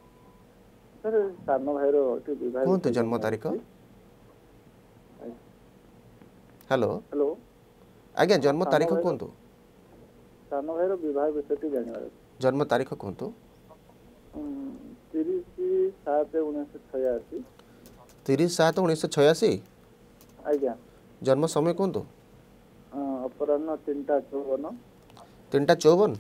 କୁହନ୍ତୁ ଜନ୍ମ ତାରିଖ ହ୍ୟାଲୋ ହ୍ୟାଲୋ ଆଜ୍ଞା ଜନ୍ମ ତାରିଖ କୁହନ୍ତୁ ସାନ ଭାଇର ବିବାହ ବିଷୟଟି ଜାଣିବାର ଜନ୍ମ ତାରିଖ କୁହନ୍ତୁ ତିରିଶ जन्म समय कौन तो? तिन्टा चोवन। तिन्टा चोवन?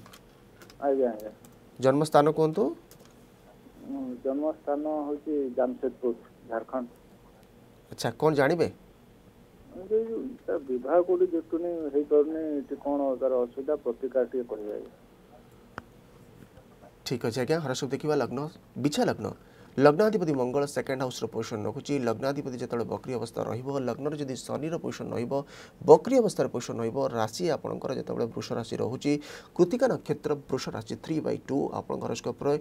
अच्छा कौन जानबे जे विभाग को देखुने हे करने ती कोन अगर असुविधा प्रतिकार के कहि ठीक अछि के हरसु देखिबा लग्न बिछा लग्न हां লগ্নাধিপতি মঙ্গল সেকেন্ড হাউসর পোজিশন রাখুছি লগ্নাধিপতি যেতবে বক্রি অবস্থা রহব লগ্নর যদি শনির পোজিশন রহব বক্রি অবস্থার পোজিশন রহব রাশি আপনার যেতবে বৃষ রাশি রয়েছে কৃতিকা নক্ষত্র বৃষ রাশি থ্রি বাই টু আপনার হরস্কোপ্রে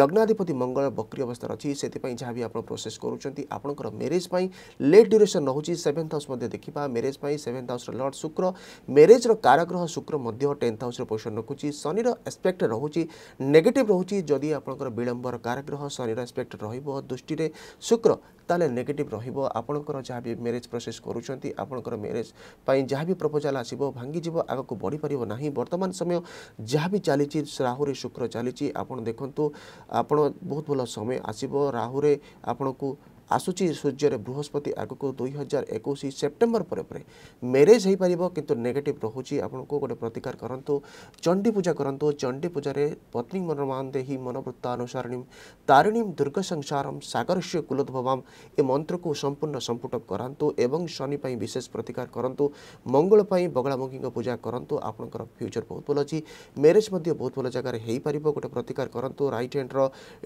লগ্নাধিপতি মঙ্গল বক্রি অবস্থার অছি সেপাই যা বি আপনার প্রোসেস করছেন আপনার ম্যারেজ পাই লেট ডিউরেসন রয়েছে সেভেন্থ হাউস দেখা ম্যারেজ পাই সেভেন্থ হাউসর লর্ড শুক্র ম্যারেজর কারাগ্রহ শুক্র টেন্থ হাউসর পোজিশন রাখুছি শনির এসপেক্ট রয়েছে নেগেটিভ রয়েছে যদি আপনার বিলম্বর কারাগ্রহ শনির এসপেক্ট ରହିବ ଦୃଷ୍ଟିରେ ଶୁକ୍ର ତାହେଲେ ନେଗେଟିଭ୍ ରହିବ ଆପଣଙ୍କର ଯାହା ବି ମ୍ୟାରେଜ୍ ପ୍ରୋସେସ୍ କରୁଛନ୍ତି ଆପଣଙ୍କର ମ୍ୟାରେଜ୍ ପାଇଁ ଯାହା ବି ପ୍ରପୋଜାଲ୍ ଆସିବ ଭାଙ୍ଗିଯିବ ଆଗକୁ ବଢ଼ିପାରିବ ନାହିଁ ବର୍ତ୍ତମାନ ସମୟ ଯାହା ବି ଚାଲିଛି ରାହୁରେ ଶୁକ୍ର ଚାଲିଛି ଆପଣ ଦେଖନ୍ତୁ ଆପଣ ବହୁତ ଭଲ ସମୟ ଆସିବ ରାହୁରେ ଆପଣଙ୍କୁ ଆସୁଛି ସୂର୍ଯ୍ୟରେ ବୃହସ୍ପତି ଆଗକୁ ଦୁଇ ହଜାର ଏକୋଇଶ ସେପ୍ଟେମ୍ବର ପରେ ପରେ ମ୍ୟାରେଜ୍ ହୋଇପାରିବ କିନ୍ତୁ ନେଗେଟିଭ୍ ରହୁଛି ଆପଣଙ୍କୁ ଗୋଟେ ପ୍ରତିକାର କରନ୍ତୁ ଚଣ୍ଡୀ ପୂଜା କରନ୍ତୁ ଚଣ୍ଡୀ ପୂଜାରେ ପତ୍ନୀ ମନୋମାନ୍ଦେହି ମନୋବୃତ୍ତାନୁସାରଣୀ ତାରିଣୀମ ଦୁର୍ଗ ସଂସାରମ ସାଗରସ୍ୟ କୁଲୋଦ୍ଭବାମ ଏ ମନ୍ତ୍ରକୁ ସମ୍ପୂର୍ଣ୍ଣ ସମ୍ପୁଟ କରାନ୍ତୁ ଏବଂ ଶନି ପାଇଁ ବିଶେଷ ପ୍ରତିକାର କରନ୍ତୁ ମଙ୍ଗଳ ପାଇଁ ବଗଳାମୁଖୀଙ୍କ ପୂଜା କରନ୍ତୁ ଆପଣଙ୍କର ଫ୍ୟୁଚର ବହୁତ ଭଲ ଅଛି ମ୍ୟାରେଜ୍ ମଧ୍ୟ ବହୁତ ଭଲ ଜାଗାରେ ହୋଇପାରିବ ଗୋଟେ ପ୍ରତିକାର କରନ୍ତୁ ରାଇଟ୍ ହ୍ୟାଣ୍ଡର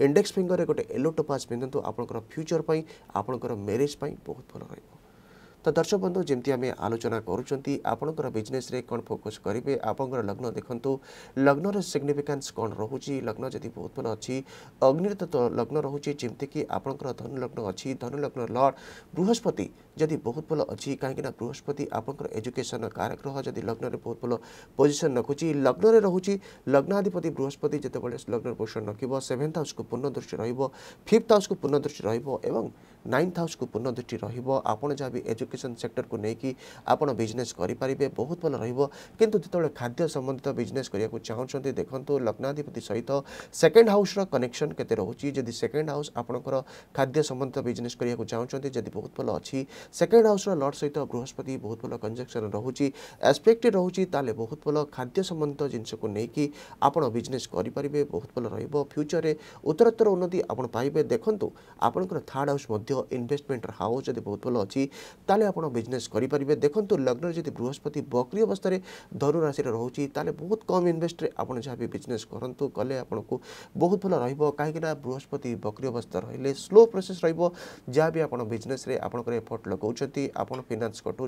ଇଣ୍ଡେକ୍ସ ଫିଙ୍ଗରରେ ଗୋଟେ ୟେଲୋ ଟୋପାସ୍ ପିନ୍ଧନ୍ତୁ ଆପଣଙ୍କର ଫ୍ୟୁଚର ପାଇଁ ଆପଣଙ୍କର ମ୍ୟାରେଜ୍ ପାଇଁ ବହୁତ ଭଲ ରହିବ ତ ଦର୍ଶକ ବନ୍ଧୁ ଯେମିତି ଆମେ ଆଲୋଚନା କରୁଛନ୍ତି ଆପଣଙ୍କର ବିଜନେସ୍ରେ କ'ଣ ଫୋକସ୍ କରିବେ ଆପଣଙ୍କର ଲଗ୍ନ ଦେଖନ୍ତୁ ଲଗ୍ନର ସିଗ୍ନିଫିକାନ୍ସ କ'ଣ ରହୁଛି ଲଗ୍ନ ଯଦି ବହୁତ ଭଲ ଅଛି ଅଗ୍ନିର ତତ୍ତ୍ୱ ଲଗ୍ନ ରହୁଛି ଯେମିତିକି ଆପଣଙ୍କର ଧନୁ ଲଗ୍ନ ଅଛି ଧନୁ ଲଗ୍ନ ଲର୍ଡ଼ ବୃହସ୍ପତି ଯଦି ବହୁତ ଭଲ ଅଛି କାହିଁକିନା ବୃହସ୍ପତି ଆପଣଙ୍କର ଏଜୁକେସନ୍ କାରଗ୍ରହ ଯଦି ଲଗ୍ନରେ ବହୁତ ଭଲ ପୋଜିସନ୍ ରଖୁଛି ଲଗ୍ନରେ ରହୁଛି ଲଗ୍ନାଧିପତି ବୃହସ୍ପତି ଯେତେବେଳେ ଲଗ୍ନରେ ପୋଜିସନ୍ ରଖିବ ସେଭେନ୍ଥ ହାଉସ୍କୁ ପୂର୍ଣ୍ଣ ଦୃଷ୍ଟି ରହିବ ଫିଫ୍ଥ ହାଉସ୍କୁ ପୂର୍ଣ୍ଣ ଦୃଷ୍ଟି ରହିବ ଏବଂ ନାଇନ୍ଥ ହାଉସ୍କୁ ପୂର୍ଣ୍ଣଦୃଷ୍ଟି ରହିବ ଆପଣ ଯାହା ବି ଏଜୁକେସନ୍ ସେକ୍ଟରକୁ ନେଇକି ଆପଣ ବିଜନେସ୍ କରିପାରିବେ ବହୁତ ଭଲ ରହିବ କିନ୍ତୁ ଯେତେବେଳେ ଖାଦ୍ୟ ସମ୍ବନ୍ଧିତ ବିଜନେସ୍ କରିବାକୁ ଚାହୁଁଛନ୍ତି ଦେଖନ୍ତୁ ଲଗ୍ନାଧିପତି ସହିତ ସେକେଣ୍ଡ ହାଉସ୍ର କନେକ୍ସନ୍ କେତେ ରହୁଛି ଯଦି ସେକେଣ୍ଡ ହାଉସ୍ ଆପଣଙ୍କର ଖାଦ୍ୟ ସମ୍ବନ୍ଧିତ ବିଜନେସ୍ କରିବାକୁ ଚାହୁଁଛନ୍ତି ଯଦି ବହୁତ ଭଲ ଅଛି ସେକେଣ୍ଡ ହାଉସ୍ର ଲର୍ଡ଼ ସହିତ ବୃହସ୍ପତି ବହୁତ ଭଲ କଞ୍ଜକ୍ସନ୍ ରହୁଛି ଆସ୍ପେକ୍ଟ ରହୁଛି ତାହେଲେ ବହୁତ ଭଲ ଖାଦ୍ୟ ସମ୍ବନ୍ଧିତ ଜିନିଷକୁ ନେଇକି ଆପଣ ବିଜନେସ୍ କରିପାରିବେ ବହୁତ ଭଲ ରହିବ ଫ୍ୟୁଚରରେ ଉତ୍ତରୋତ୍ତର ଉନ୍ନତି ଆପଣ ପାଇବେ ଦେଖନ୍ତୁ ଆପଣଙ୍କର ଥାର୍ଡ଼ ହାଉସ୍ ମଧ୍ୟ ইনভেস্টমেন্ট হাউস যদি বহুত ভাল অছি তাহলে আপনার বিজনেস করে পারবে দেখুন লগ্নরে যদি বৃহস্পতি বক্রি অবস্থায় ধনুরাশি রয়েছে তাহলে বহুত কম ইনভেস্টরে আপনার যা বিজনেস করতু কলে আপনার বহুত ভাল রহব কিনা বৃহস্পতি বক্রি অবস্থা রহলে স্লো প্রোসেস রহব যা বি আপনার বিজনেসে আপনার এফর্ট লগাউন আপনার ফিনান্স কটাও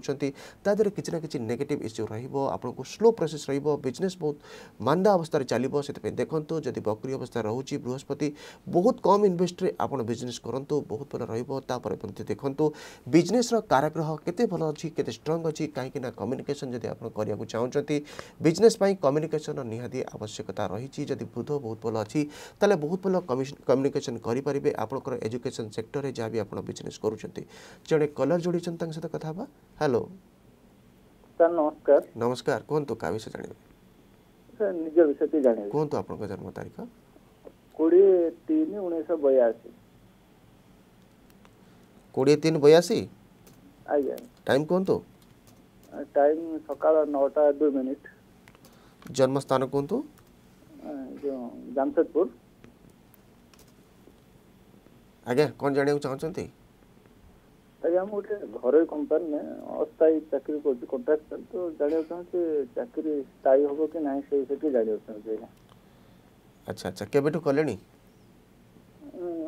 তা দেহে কিছু না কিছু নেগেটিভ ইস্যু রহব আপনার স্লো প্রোসেস রহব বিজনেস বহুত মান্দা অবস্থায় চালব সে দেখুন যদি বক্রি অবস্থা রয়েছে বৃহস্পতি বহুত কম ইনভেস্টরে আপনার বিজনেস করতু বহুত ভাল রহব ରହିବ ତାପରେ ମଧ୍ୟ ଦେଖନ୍ତୁ ବିଜନେସ୍ର କାରାଗ୍ରହ କେତେ ଭଲ ଅଛି କେତେ ଷ୍ଟ୍ରଙ୍ଗ ଅଛି କାହିଁକିନା କମ୍ୟୁନିକେସନ୍ ଯଦି ଆପଣ କରିବାକୁ ଚାହୁଁଛନ୍ତି ବିଜନେସ୍ ପାଇଁ କମ୍ୟୁନିକେସନ୍ର ନିହାତି ଆବଶ୍ୟକତା ରହିଛି ଯଦି ବୃଦ୍ଧ ବହୁତ ଭଲ ଅଛି ତାହେଲେ ବହୁତ ଭଲ କମ୍ୟୁନିକେସନ୍ କରିପାରିବେ ଆପଣଙ୍କର ଏଜୁକେସନ୍ ସେକ୍ଟରରେ ଯାହା ବି ଆପଣ ବିଜନେସ୍ କରୁଛନ୍ତି ଜଣେ କଲର୍ ଯୋଡ଼ିଛନ୍ତି ତାଙ୍କ ସହିତ କଥା ହେବା ହ୍ୟାଲୋ ସାର୍ ନମସ୍କାର ନମସ୍କାର କୁହନ୍ତୁ କାହା ବିଷୟ ଜାଣିବେ ସାର୍ ନିଜ ବିଷୟ ଜାଣିବେ କୁହନ୍ତୁ ଆପଣଙ୍କ ଜନ୍ମ ତାରିଖ କୋଡ଼ିଏ ତିନି ଉଣେଇଶହ ବୟାଅଶୀ কোড়িয়ে তিন বয়াশি আজ্ঞা টাইম কুহতু টাইম সকাল নটা দুই মিনিট জন্মস্থান কুহতু জামশেদপুর আজ্ঞা কোন জাঁয়া চাহুন ଆଜ୍ଞା ମୁଁ ଗୋଟେ ଘରୋଇ କମ୍ପାନୀରେ ଅସ୍ଥାୟୀ ଚାକିରି କରୁଛି କଣ୍ଟ୍ରାକ୍ଟର ତ ଜାଣିବାକୁ ଚାହୁଁଛି ଚାକିରି ସ୍ଥାୟୀ ହେବ କି ନାହିଁ ସେଇ ସେଠି ଜାଣିବାକୁ ଚାହୁଁଛି ଆଜ୍ଞା ଆଚ୍ଛା ଆଚ୍ଛା କେବେଠୁ କଲେଣି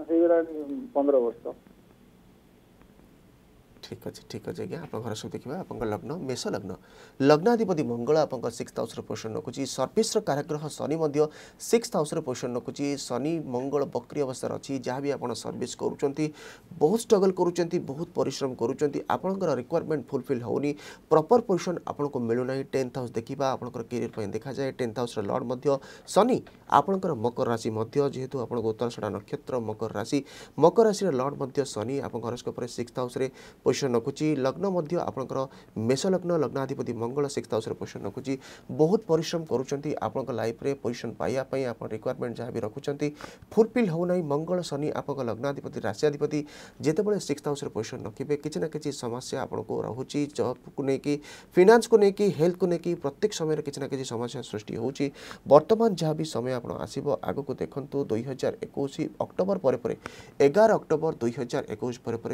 ହେଇଗଲାଣି ପନ୍ଦର ବର୍ଷ ଠିକ୍ ଅଛି ଠିକ୍ ଅଛି ଆଜ୍ଞା ଆପଣଙ୍କ ଘର ସବୁ ଦେଖିବା ଆପଣଙ୍କ ଲଗ୍ନ ମେଷ ଲଗ୍ନ ଲଗ୍ନାଧିପତି ମଙ୍ଗଳ ଆପଣଙ୍କ ସିକ୍ସ ହାଉସ୍ର ପୋଜିସନ୍ ରଖୁଛି ସର୍ଭିସ୍ର କାରଗ୍ରହ ଶନି ମଧ୍ୟ ସିକ୍ସ ହାଉସ୍ର ପୋଜିସନ୍ ରଖୁଛି ଶନି ମଙ୍ଗଳ ବକ୍ରି ଅବସ୍ଥାରେ ଅଛି ଯାହାବି ଆପଣ ସର୍ଭିସ୍ କରୁଛନ୍ତି ବହୁତ ଷ୍ଟ୍ରଗଲ୍ କରୁଛନ୍ତି ବହୁତ ପରିଶ୍ରମ କରୁଛନ୍ତି ଆପଣଙ୍କର ରିକ୍ୱାରମେଣ୍ଟ ଫୁଲଫିଲ୍ ହେଉନି ପ୍ରପର୍ ପୋଜିସନ୍ ଆପଣଙ୍କୁ ମିଳୁନାହିଁ ଟେନ୍ଥ ହାଉସ୍ ଦେଖିବା ଆପଣଙ୍କର କ୍ୟାରିୟର୍ ପାଇଁ ଦେଖାଯାଏ ଟେନ୍ଥ ହାଉସ୍ର ଲର୍ଡ଼ ମଧ୍ୟ ଶନି ଆପଣଙ୍କର ମକର ରାଶି ମଧ୍ୟ ଯେହେତୁ ଆପଣଙ୍କ ଉତ୍ତରସଡ଼ା ନକ୍ଷତ୍ର ମକର ରାଶି ମକର ରାଶିର ଲର୍ଡ଼ ମଧ୍ୟ ଶନି ଆପଣଙ୍କ ହରସ୍କୋପରେ ସିକ୍ସ ହାଉସ୍ରେ ପୋଜିସନ୍ पोजिशन रखुच्छी लग्न आपणकर मेषलग्न लग्नाधिपति मंगल सिक्स हाउस पोजिशन रखुच्छी बहुत पिश्रम कर लाइफ में पोजिशन पाइबापी आप रिक्वयरमेंट जहाँ भी रखुच्च फुलफिल होना मंगल शनि आप लग्नाधिपति राशियाधिपति जितेबाला सिक्स हाउस पोजिशन रखिए किसी ना कि समस्या आपको रोच जब को लेकिन फिनान्स को लेकिन हेल्थ को लेकिन प्रत्येक समय किसी ना कि समस्या सृष्टि होर्तमान जहाँ भी समय आप आसब आग को दुई हजार एक अक्टोबर पर एगार अक्टोबर दुई हजार एक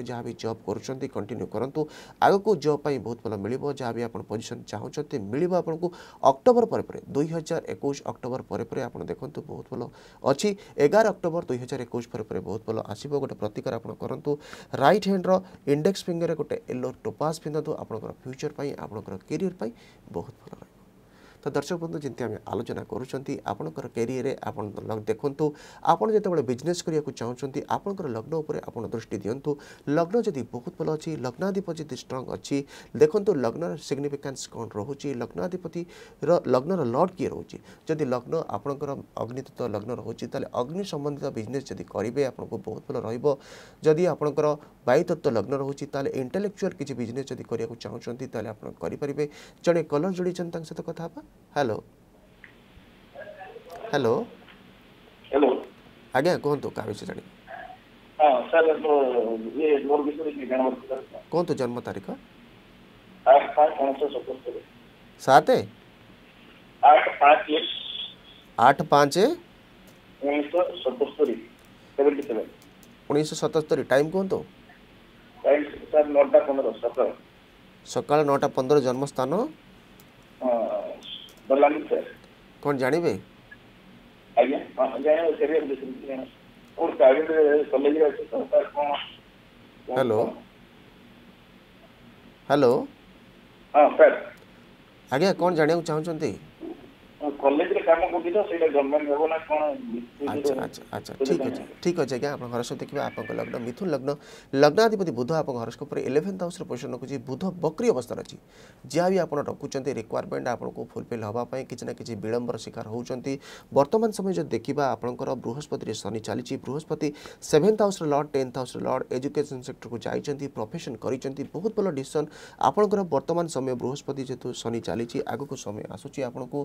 जहाँ भी जब कर କଣ୍ଟିନ୍ୟୁ କରନ୍ତୁ ଆଗକୁ ଜବ୍ ପାଇଁ ବହୁତ ଭଲ ମିଳିବ ଯାହା ବି ଆପଣ ପୋଜିସନ୍ ଚାହୁଁଛନ୍ତି ମିଳିବ ଆପଣଙ୍କୁ ଅକ୍ଟୋବର ପରେ ପରେ ଦୁଇ ହଜାର ଏକୋଇଶ ଅକ୍ଟୋବର ପରେ ପରେ ଆପଣ ଦେଖନ୍ତୁ ବହୁତ ଭଲ ଅଛି ଏଗାର ଅକ୍ଟୋବର ଦୁଇ ହଜାର ଏକୋଇଶ ପରେ ପରେ ବହୁତ ଭଲ ଆସିବ ଗୋଟେ ପ୍ରତିକାର ଆପଣ କରନ୍ତୁ ରାଇଟ୍ ହ୍ୟାଣ୍ଡର ଇଣ୍ଡେକ୍ସ ଫିଙ୍ଗରରେ ଗୋଟେ ୟେଲୋ ଟୋପାସ୍ ପିନ୍ଧନ୍ତୁ ଆପଣଙ୍କର ଫ୍ୟୁଚର୍ ପାଇଁ ଆପଣଙ୍କର କ୍ୟାରିୟର୍ ପାଇଁ ବହୁତ ଭଲ ରହିବ ତ ଦର୍ଶକ ବନ୍ଧୁ ଯେମିତି ଆମେ ଆଲୋଚନା କରୁଛନ୍ତି ଆପଣଙ୍କର କ୍ୟାରିୟରରେ ଆପଣ ଦେଖନ୍ତୁ ଆପଣ ଯେତେବେଳେ ବିଜନେସ୍ କରିବାକୁ ଚାହୁଁଛନ୍ତି ଆପଣଙ୍କର ଲଗ୍ନ ଉପରେ ଆପଣ ଦୃଷ୍ଟି ଦିଅନ୍ତୁ ଲଗ୍ନ ଯଦି ବହୁତ ଭଲ ଅଛି ଲଗ୍ନାଧିପତି ଯଦି ଷ୍ଟ୍ରଙ୍ଗ ଅଛି ଦେଖନ୍ତୁ ଲଗ୍ନର ସିଗ୍ନିଫିକାନ୍ସ କ'ଣ ରହୁଛି ଲଗ୍ନାଧିପତିର ଲଗ୍ନର ଲର୍ଡ଼ କିଏ ରହୁଛି ଯଦି ଲଗ୍ନ ଆପଣଙ୍କର ଅଗ୍ନିତତ୍ତ୍ୱ ଲଗ୍ନ ରହୁଛି ତାହେଲେ ଅଗ୍ନି ସମ୍ବନ୍ଧିତ ବିଜନେସ୍ ଯଦି କରିବେ ଆପଣଙ୍କୁ ବହୁତ ଭଲ ରହିବ ଯଦି ଆପଣଙ୍କର ବାୟୁତତ୍ତ୍ୱ ଲଗ୍ନ ରହୁଛି ତାହେଲେ ଇଣ୍ଟେଲେକ୍ଚୁଆଲ୍ କିଛି ବିଜନେସ୍ ଯଦି କରିବାକୁ ଚାହୁଁଛନ୍ତି ତାହେଲେ ଆପଣ କରିପାରିବେ ଜଣେ କଲର୍ ଯୋଡ଼ିଛନ୍ତି ତାଙ୍କ ସହିତ କଥା ହେବା হ্যালো হ্যালো হ্যালো ଆଜ୍ଞା କୁହନ୍ତୁ କାହା ବିଷୟରେ କୁହନ୍ତୁ ଜନ୍ମ ତାରିଖ ସାତ ଆଠ ପାଞ୍ଚ ଉଣେଇଶହ ସତସ୍ତରୀ ଟାଇମ୍ କୁହନ୍ତୁ ସକାଳ ନଅଟା ପନ୍ଦର ଜନ୍ମସ୍ଥାନ ବଲାଙ୍ଗୀର ସାର୍ କ'ଣ ଜାଣିବେ ଆଜ୍ଞା ହ୍ୟାଲୋ ହ୍ୟାଲୋ ହଁ ସାର୍ ଆଜ୍ଞା କ'ଣ ଜାଣିବାକୁ ଚାହୁଁଛନ୍ତି କଲେଜରେ କାମ କରୁଛି ତ ସେଇଟା ଗଭର୍ଣ୍ଣମେଣ୍ଟ ହେବ ନା କ'ଣ ଆଚ୍ଛା ଆଚ୍ଛା ଆଚ୍ଛା ଠିକ୍ ଅଛି ଠିକ୍ ଅଛି ଆଜ୍ଞା ଆପଣଙ୍କ ହରସ୍କୋପ ଦେଖିବା ଆପଣଙ୍କ ଲଗ୍ନ ମିଥୁନ ଲଗ୍ନ ଲଗ୍ନାଧିପତି ବୁଧ ଆପଣଙ୍କ ହରସ୍କୋପରେ ଇଲେଭେନ୍ଥ ହାଉସ୍ରେ ପୋଜିସନ୍ ରଖୁଛି ବୁଧ ବକ୍ରି ଅବସ୍ଥାରେ ଅଛି ଯାହା ବି ଆପଣ ରଖୁଛନ୍ତି ରିକ୍ୱାରମେଣ୍ଟ ଆପଣଙ୍କୁ ଫୁଲଫିଲ୍ ହେବା ପାଇଁ କିଛି ନା କିଛି ବିଳମ୍ବର ଶିକାର ହେଉଛନ୍ତି ବର୍ତ୍ତମାନ ସମୟ ଯଦି ଦେଖିବା ଆପଣଙ୍କର ବୃହସ୍ପତିରେ ଶନି ଚାଲିଛି ବୃହସ୍ପତି ସେଭେନ୍ଥ ହାଉସ୍ର ଲର୍ଡ଼ ଟେନ୍ଥ ହାଉସ୍ର ଲର୍ଡ଼ ଏଜୁକେସନ୍ ସେକ୍ଟରକୁ ଯାଇଛନ୍ତି ପ୍ରଫେସନ୍ କରିଛନ୍ତି ବହୁତ ଭଲ ଡିସିସନ୍ ଆପଣଙ୍କର ବର୍ତ୍ତମାନ ସମୟ ବୃହସ୍ପତି ଯେହେତୁ ଶନି ଚାଲିଛି ଆଗକୁ ସମୟ ଆସୁଛି ଆପଣଙ୍କୁ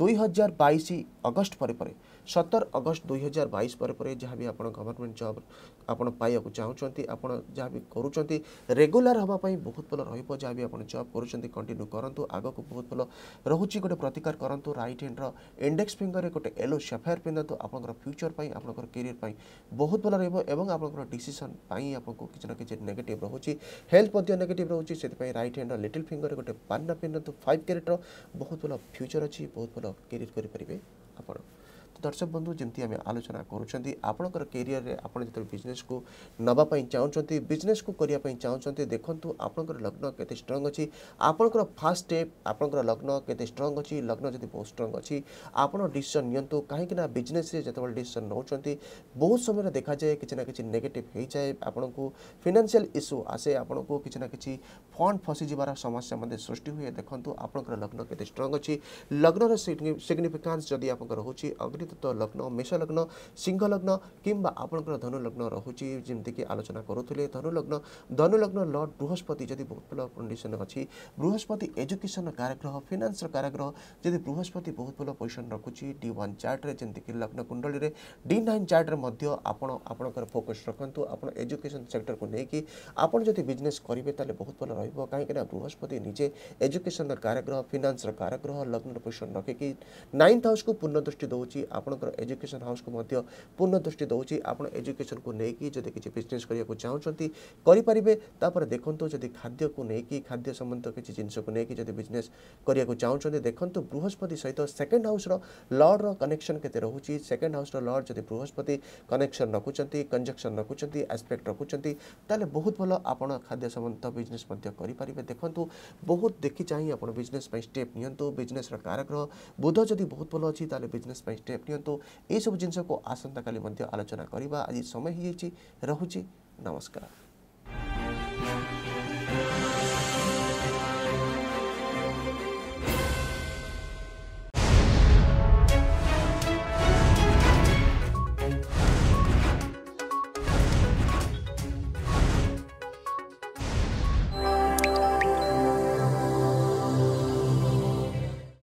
ଦୁଇ হাজার বাইশ অগস্ট পরে পরে সতের অগস্ট দুই হাজার বাইশ পরে পরে যা বি আপনার গভর্নমেন্ট জব ଆପଣ ପାଇବାକୁ ଚାହୁଁଛନ୍ତି ଆପଣ ଯାହା ବି କରୁଛନ୍ତି ରେଗୁଲାର ହେବା ପାଇଁ ବହୁତ ଭଲ ରହିବ ଯାହା ବି ଆପଣ ଜବ୍ କରୁଛନ୍ତି କଣ୍ଟିନ୍ୟୁ କରନ୍ତୁ ଆଗକୁ ବହୁତ ଭଲ ରହୁଛି ଗୋଟେ ପ୍ରତିକାର କରନ୍ତୁ ରାଇଟ୍ ହ୍ୟାଣ୍ଡର ଇଣ୍ଡେକ୍ସ ଫିଙ୍ଗରରେ ଗୋଟେ ୟେଲୋ ସେଫାୟାର ପିନ୍ଧନ୍ତୁ ଆପଣଙ୍କର ଫ୍ୟୁଚର ପାଇଁ ଆପଣଙ୍କର କ୍ୟାରିୟର ପାଇଁ ବହୁତ ଭଲ ରହିବ ଏବଂ ଆପଣଙ୍କର ଡିସିସନ୍ ପାଇଁ ଆପଣଙ୍କୁ କିଛି ନା କିଛି ନେଗେଟିଭ୍ ରହୁଛି ହେଲ୍ଥ ମଧ୍ୟ ନେଗେଟିଭ୍ ରହୁଛି ସେଥିପାଇଁ ରାଇଟ୍ ହ୍ୟାଣ୍ଡର ଲିଟିଲ୍ ଫିଙ୍ଗରରେ ଗୋଟେ ପାନ୍ନା ପିନ୍ଧନ୍ତୁ ଫାଇଭ୍ କ୍ୟାରେଟ୍ର ବହୁତ ଭଲ ଫ୍ୟୁଚର ଅଛି ବହୁତ ଭଲ କ୍ୟାରିୟର କରିପାରିବେ ଆପଣ দর্শক বন্ধু যেমনি আমি আলোচনা করছেন আপনার কেরিয়ারে আপনার যেত বিজনেস কু নেওয়া চাহুন বিজনেস কু করা চাহুন দেখুন আপনার লগ্ন কেতে স্ট্রং অছি আপনার ফার্স্ট স্টেপ আপনার লগ্ন কেতে স্ট্রং অছি লগ্ন যদি বহু স্ট্রং অছি আপনার ডিসিশন নিয়ন্তু কাহিঁকি না বিজনেসে যেতবে ডিসিশন নেওছেন বহু সময় দেখা যায় কিছু না কিছু নেগেটিভ হয়ে যায় আপনার ফিনান্সিয়াল ইস্যু আসে আপনার কিছু না কিছু ফন্ড ফসি যাবার সমস্যা মধ্যে সৃষ্টি হুয়ে দেখুন আপনার লগ্ন কেতে স্ট্রং অছি লগ্নর সিগনিফিকান্স যদি আপনার রয়েছে অগ্নি ପ୍ରସ୍ତୁତ ଲଗ୍ନ ମେଷ ଲଗ୍ନ ସିଂହ ଲଗ୍ନ କିମ୍ବା ଆପଣଙ୍କର ଧନୁଲଗ୍ନ ରହୁଛି ଯେମିତିକି ଆଲୋଚନା କରୁଥିଲେ ଧନୁଲଗ୍ନ ଧନୁଲଗ୍ନ ଲର୍ଡ଼ ବୃହସ୍ପତି ଯଦି ବହୁତ ଭଲ କଣ୍ଡିସନ୍ ଅଛି ବୃହସ୍ପତି ଏଜୁକେସନ୍ କାରାଗ୍ରହ ଫିନାନ୍ସର କାରାଗ୍ରହ ଯଦି ବୃହସ୍ପତି ବହୁତ ଭଲ ପୋଜିସନ୍ ରଖୁଛି ଡି ୱାନ୍ ଚାର୍ଟରେ ଯେମିତିକି ଲଗ୍ନ କୁଣ୍ଡଳୀରେ ଡି ନାଇନ୍ ଚାର୍ଟରେ ମଧ୍ୟ ଆପଣ ଆପଣଙ୍କର ଫୋକସ୍ ରଖନ୍ତୁ ଆପଣ ଏଜୁକେସନ୍ ସେକ୍ଟରକୁ ନେଇକି ଆପଣ ଯଦି ବିଜନେସ୍ କରିବେ ତାହେଲେ ବହୁତ ଭଲ ରହିବ କାହିଁକିନା ବୃହସ୍ପତି ନିଜେ ଏଜୁକେସନ୍ର କାରାଗ୍ରହ ଫିନାନ୍ସର କାରାଗ୍ରହ ଲଗ୍ନର ପୋଜିସନ୍ ରଖିକି ନାଇନ୍ଥ ହାଉସ୍କୁ ପୂର୍ଣ୍ଣ ଦୃଷ୍ଟି ଦେଉଛି ଆପଣଙ୍କର ଏଜୁକେସନ୍ ହାଉସ୍କୁ ମଧ୍ୟ ପୂର୍ଣ୍ଣ ଦୃଷ୍ଟି ଦେଉଛି ଆପଣ ଏଜୁକେସନ୍କୁ ନେଇକି ଯଦି କିଛି ବିଜନେସ୍ କରିବାକୁ ଚାହୁଁଛନ୍ତି କରିପାରିବେ ତାପରେ ଦେଖନ୍ତୁ ଯଦି ଖାଦ୍ୟକୁ ନେଇକି ଖାଦ୍ୟ ସମ୍ବନ୍ଧୀୟ କିଛି ଜିନିଷକୁ ନେଇକି ଯଦି ବିଜନେସ୍ କରିବାକୁ ଚାହୁଁଛନ୍ତି ଦେଖନ୍ତୁ ବୃହସ୍ପତି ସହିତ ସେକେଣ୍ଡ ହାଉସ୍ର ଲର୍ଡ଼ର କନେକ୍ସନ୍ କେତେ ରହୁଛି ସେକେଣ୍ଡ ହାଉସ୍ର ଲର୍ଡ଼ ଯଦି ବୃହସ୍ପତି କନେକ୍ସନ୍ ରଖୁଛନ୍ତି କଞ୍ଜକ୍ସନ୍ ରଖୁଛନ୍ତି ଆସ୍ପେକ୍ଟ ରଖୁଛନ୍ତି ତାହେଲେ ବହୁତ ଭଲ ଆପଣ ଖାଦ୍ୟ ସମ୍ବନ୍ଧିତ ବିଜନେସ୍ ମଧ୍ୟ କରିପାରିବେ ଦେଖନ୍ତୁ ବହୁତ ଦେଖି ଚାହିଁ ଆପଣ ବିଜନେସ୍ ପାଇଁ ଷ୍ଟେପ୍ ନିଅନ୍ତୁ ବିଜନେସ୍ର କାରଗ୍ରହ ବୁଧ ଯଦି ବହୁତ ଭଲ ଅଛି ତାହେଲେ ବିଜନେସ୍ ପାଇଁ ଷ୍ଟେପ୍ ନିଅନ୍ତୁ ଏହିସବୁ ଜିନିଷକୁ ଆସନ୍ତାକାଲି ମଧ୍ୟ ଆଲୋଚନା କରିବା ଆଜି ସମୟ ହୋଇଯାଇଛି ରହୁଛି ନମସ୍କାର